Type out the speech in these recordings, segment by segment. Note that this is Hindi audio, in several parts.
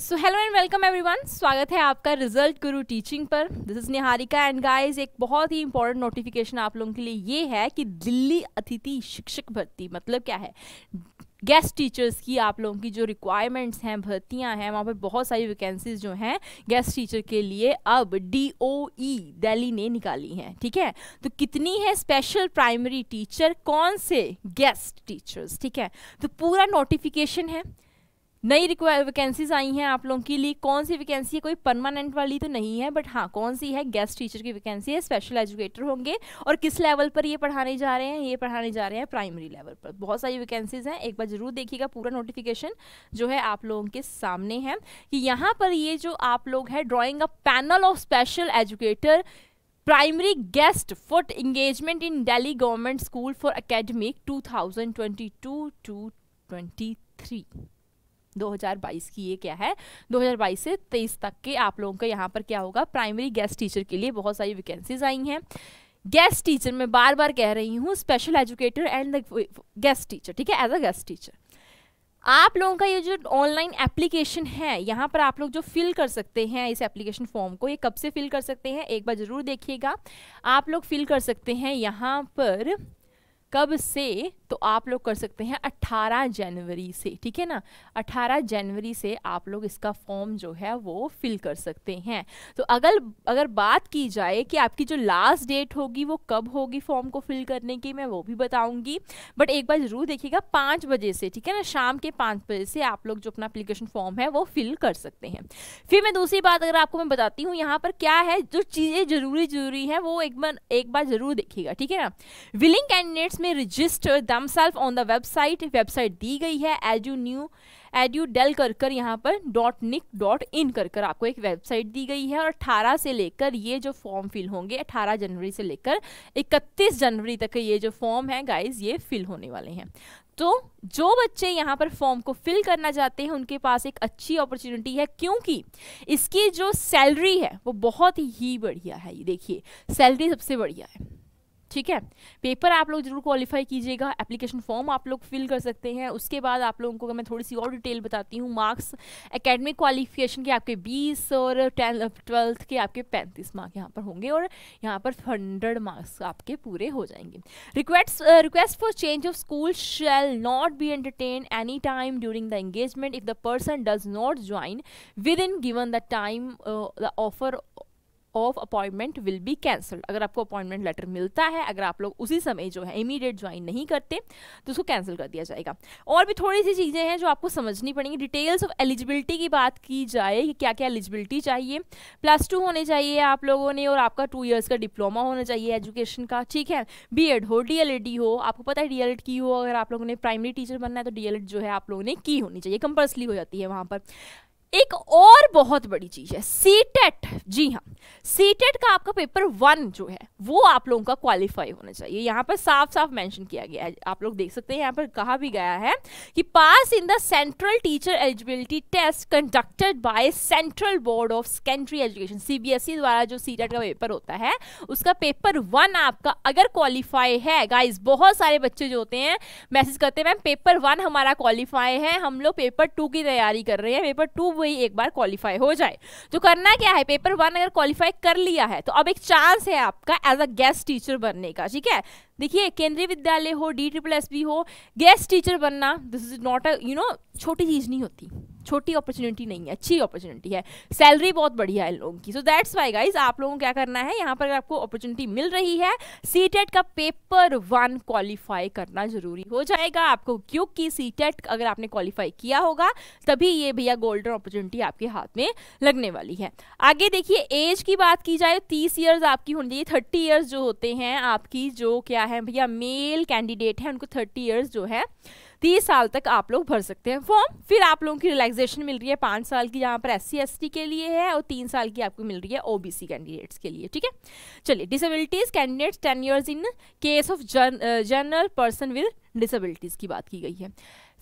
so hello and welcome everyone स्वागत है आपका रिजल्ट गुरु टीचिंग पर this is Niharika and guys एक बहुत ही इंपॉर्टेंट नोटिफिकेशन आप लोगों के लिए ये है कि दिल्ली अतिथि शिक्षक भर्ती मतलब क्या है गेस्ट टीचर्स की आप लोगों की जो रिक्वायरमेंट्स हैं भर्तियां हैं वहाँ पर बहुत सारी वैकेंसीज जो हैं गेस्ट टीचर के लिए अब डी ओ ई दिल्ली ने निकाली हैं ठीक है तो कितनी है स्पेशल प्राइमरी टीचर कौन से गेस्ट टीचर्स ठीक है तो पूरा नोटिफिकेशन है नई रिक्वायर वैकेंसीज आई हैं आप लोगों के लिए कौन सी वैकेंसी है कोई परमानेंट वाली तो नहीं है बट हाँ कौन सी है गेस्ट टीचर की वैकेंसी है स्पेशल एजुकेटर होंगे और किस लेवल पर ये पढ़ाने जा रहे हैं ये पढ़ाने जा रहे हैं प्राइमरी लेवल पर बहुत सारी वैकेंसीज हैं एक बार जरूर देखिएगा पूरा नोटिफिकेशन जो है आप लोगों के सामने है कि यहाँ पर ये जो आप लोग है drawing a panel of special educator primary guest for engagement in Delhi government school for academic two thousand twenty two to twenty three 2022 की ये क्या है 2022 से 23 तक के आप लोगों का यहाँ पर क्या होगा प्राइमरी गेस्ट टीचर के लिए बहुत सारी वैकेंसीज आई हैं गेस्ट टीचर मैं बार बार कह रही हूँ special educator and the guest teacher ठीक है एज अ गेस्ट टीचर आप लोगों का ये जो ऑनलाइन एप्लीकेशन है यहाँ पर आप लोग जो फिल कर सकते हैं इस एप्लीकेशन फॉर्म को ये कब से फिल कर सकते हैं एक बार ज़रूर देखिएगा आप लोग फिल कर सकते हैं यहाँ पर कब से तो आप लोग कर सकते हैं 18 जनवरी से ठीक है ना 18 जनवरी से आप लोग इसका फॉर्म जो है वो फिल कर सकते हैं तो अगर अगर बात की जाए कि आपकी जो लास्ट डेट होगी वो कब होगी फॉर्म को फिल करने की मैं वो भी बताऊंगी बट एक बार ज़रूर देखिएगा पाँच बजे से ठीक है ना शाम के पाँच बजे से आप लोग जो अपना अप्लीकेशन फॉर्म है वो फिल कर सकते हैं फिर मैं दूसरी बात अगर आपको मैं बताती हूँ यहाँ पर क्या है जो चीज़ें ज़रूरी ज़रूरी हैं वो एक बार एक बार ज़रूर देखिएगा ठीक है ना विलिंग कैंडिडेट्स इसमें register them on the website website दी गई है एजू न्यू एडू डेल कर कर यहाँ पर डॉट निक डॉट इन कर कर आपको एक वेबसाइट दी गई है और 18 से लेकर ये जो फॉर्म फिल होंगे 18 जनवरी से लेकर 31 जनवरी तक ये जो फॉर्म है गाइज ये फिल होने वाले हैं तो जो बच्चे यहाँ पर फॉर्म को फिल करना चाहते हैं उनके पास एक अच्छी अपॉर्चुनिटी है क्योंकि इसकी जो सैलरी है वो बहुत ही बढ़िया है ये देखिए सैलरी सबसे बढ़िया है ठीक है पेपर आप लोग जरूर क्वालिफाई कीजिएगा एप्लीकेशन फॉर्म आप लोग फिल कर सकते हैं उसके बाद आप लोगों को मैं थोड़ी सी और डिटेल बताती हूँ मार्क्स एकेडमिक क्वालिफिकेशन के आपके 20 और ट्वेल्थ के आपके 35 मार्क यहाँ पर होंगे और यहाँ पर 100 मार्क्स आपके पूरे हो जाएंगे request request for change of school shall not be entertain any time during the engagement if the person does not join within given the time the offer of appointment will be cancelled अगर आपको अपॉइंटमेंट लेटर मिलता है अगर आप लोग उसी समय जो है इमीडिएट ज्वाइन नहीं करते तो उसको कैंसिल कर दिया जाएगा और भी थोड़ी सी चीज़ें हैं जो आपको समझनी पड़ेंगी डिटेल्स ऑफ एलिजिबिलिटी की बात की जाए कि क्या क्या एलिजिबिलिटी चाहिए प्लस टू होने चाहिए आप लोगों ने और आपका टू ईयर्स का डिप्लोमा होना चाहिए एजुकेशन का ठीक है बी एड हो डी एल डी हो आपको पता है डी एल e की हो अगर आप लोगों ने प्राइमरी टीचर बनना है तो डी एल e जो है आप लोगों ने की होनी चाहिए कंपल्सली हो जाती है वहाँ पर एक और बहुत बड़ी चीज है सीटेट e जी हाँ सीटेट e का आपका पेपर वन जो है वो आप लोगों का क्वालिफाई होना चाहिए यहाँ पर साफ साफ मेंशन किया गया है आप लोग देख सकते हैं यहाँ पर कहा भी गया है कि pass in the central teacher eligibility test conducted by central board of secondary education CBSE द्वारा जो सीटेट e का पेपर होता है उसका पेपर वन आपका अगर क्वालिफाई है गाइज बहुत सारे बच्चे जो होते हैं मैसेज करते हैं मैम पेपर वन हमारा क्वालिफाई है हम लोग पेपर टू की तैयारी कर रहे हैं पेपर टू वही एक बार क्वालिफाई हो जाए तो करना क्या है पेपर वन अगर क्वालिफाई कर लिया है तो अब एक चांस है आपका एज अ गेस्ट टीचर बनने का ठीक है देखिए केंद्रीय विद्यालय हो डी ट्रिपल एस हो गेस्ट टीचर बनना this is not a you know छोटी चीज़ नहीं होती छोटी अपॉर्चुनिटी नहीं है अच्छी अपॉर्चुनिटी है सैलरी बहुत बढ़िया है इन लोगों की सो दैट्स वाई गाइज आप लोगों को क्या करना है यहाँ पर आपको अपॉर्चुनिटी मिल रही है सी e का पेपर वन क्वालिफाई करना जरूरी हो जाएगा आपको क्योंकि सी e अगर आपने क्वालिफाई किया होगा तभी ये भैया गोल्डन अपॉर्चुनिटी आपके हाथ में लगने वाली है आगे देखिए एज की बात की जाए तीस ईयर्स आपकी होनी चाहिए थर्टी ईयर्स जो होते हैं आपकी जो क्या है भैया मेल कैंडिडेट है उनको थर्टी ईयर्स जो है तीस साल तक आप लोग भर सकते हैं फॉर्म फिर आप लोगों की रिलैक्सेशन मिल रही है पाँच साल की यहाँ पर एस सी के लिए है और तीन साल की आपको मिल रही है ओबीसी कैंडिडेट्स के लिए ठीक है चलिए disabilities candidates ten years in case of general person with disabilities की बात की गई है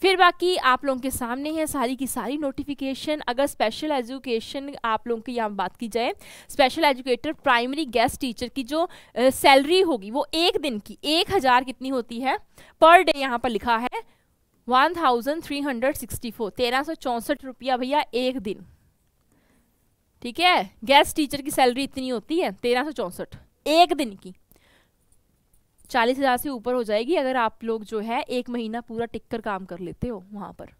फिर बाकी आप लोगों के सामने है सारी की सारी नोटिफिकेशन अगर स्पेशल एजुकेशन आप लोगों की यहाँ बात की जाए special educator primary guest teacher की जो सैलरी uh, होगी वो एक दिन की एक हज़ार कितनी होती है पर डे यहाँ पर लिखा है one thousand three hundred sixty four तेरह सौ चौंसठ रुपया भैया एक दिन ठीक है गेस्ट टीचर की सैलरी इतनी होती है तेरह सौ चौंसठ एक दिन की चालीस हज़ार से ऊपर हो जाएगी अगर आप लोग जो है एक महीना पूरा टिक कर काम कर लेते हो वहाँ पर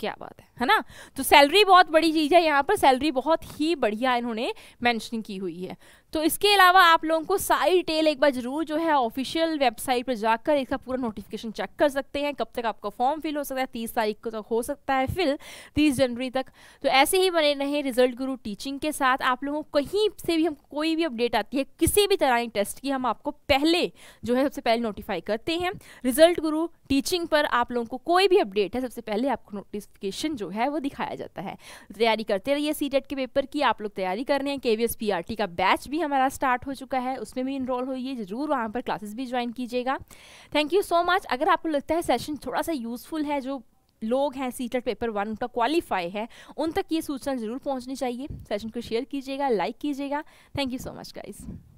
क्या बात है है ना तो सैलरी बहुत बड़ी चीज़ है यहाँ पर सैलरी बहुत ही बढ़िया इन्होंने मेंशन की हुई है तो इसके अलावा आप लोगों को सारी डिटेल एक बार जरूर जो है ऑफिशियल वेबसाइट पर जाकर इसका पूरा नोटिफिकेशन चेक कर सकते हैं कब तक आपका फॉर्म फिल हो सकता है तीस तारीख को तक हो सकता है फिल तीस जनवरी तक तो ऐसे ही बने रहे रिजल्ट गुरु टीचिंग के साथ आप लोगों को कहीं से भी हम कोई भी अपडेट आती है किसी भी तरह की टेस्ट की हम आपको पहले जो है सबसे पहले नोटिफाई करते हैं रिजल्ट गुरु टीचिंग पर आप लोगों को कोई भी अपडेट है सबसे पहले आपको नोटिफिकेशन जो है वो दिखाया जाता है तैयारी करते रहिए सी के पेपर की आप लोग तैयारी कर रहे हैं के वी e का बैच भी हमारा स्टार्ट हो चुका है उसमें भी इनरोल होइए ज़रूर वहाँ पर क्लासेस भी ज्वाइन कीजिएगा थैंक यू सो मच अगर आपको लगता है सेशन थोड़ा सा यूज़फुल है जो लोग हैं सीटेट पेपर वन उनका क्वालिफाई है उन तक ये सूचना ज़रूर पहुँचनी चाहिए सेशन को शेयर कीजिएगा लाइक कीजिएगा thank you so much guys